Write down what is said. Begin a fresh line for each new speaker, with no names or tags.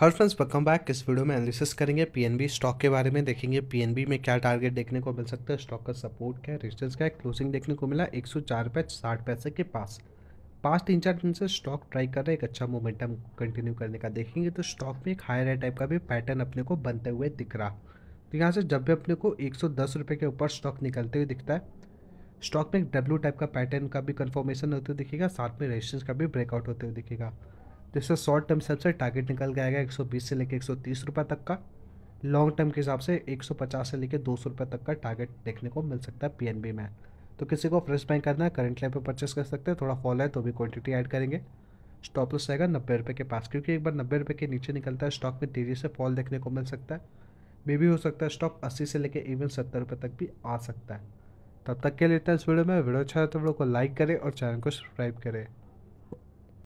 हर friends welcome back इस video में analysis करेंगे पीएनबी स्टॉक के बारे में देखेंगे पीएनबी में क्या टारगेट देखने को मिल सकता है स्टॉक का सपोर्ट क्या है रेजिस्टेंस क्या है क्लोजिंग देखने को मिला एक सौ चार रुपये साठ पैसे के पास पाँच तीन चार दिन से स्टॉक ट्राई कर रहे एक अच्छा मोमेंटम कंटिन्यू करने का देखेंगे तो स्टॉक में एक हायर टाइप का भी पैटर्न अपने को बनते हुए दिख रहा तो यहाँ से जब भी अपने को एक सौ दस रुपये के ऊपर स्टॉक निकलते हुए दिखता है स्टॉक में एक डब्ल्यू टाइप का पैटर्न का भी कन्फर्मेशन होते हुए दिखेगा साथ में रेजिस्टेंस का भी ब्रेकआउट होते हुए दिखेगा तो शॉर्ट टर्म हिसाब से टारगेट अच्छा निकल के आएगा 120 से लेकर 130 रुपए तक का लॉन्ग टर्म के हिसाब से 150 से लेकर 200 रुपए तक का टारगेट देखने को मिल सकता है पी में तो किसी को फ्रेश बाइंग करना है करंट लाइन पर परचेस कर सकते हैं थोड़ा फॉल है तो भी क्वान्टिटी ऐड करेंगे स्टॉप लॉस रहेगा नब्बे रुपये के पास क्योंकि एक बार नब्बे रुपये के नीचे निकलता है स्टॉक में तेज़ी से फॉल देखने को मिल सकता है मे भी हो सकता है स्टॉक अस्सी से लेकर इवन सत्तर रुपये तक भी आ सकता है तब तक के लेते हैं इस वीडियो में वीडियो अच्छा है तो वीडियो को लाइक करें और चैनल को सब्सक्राइब करें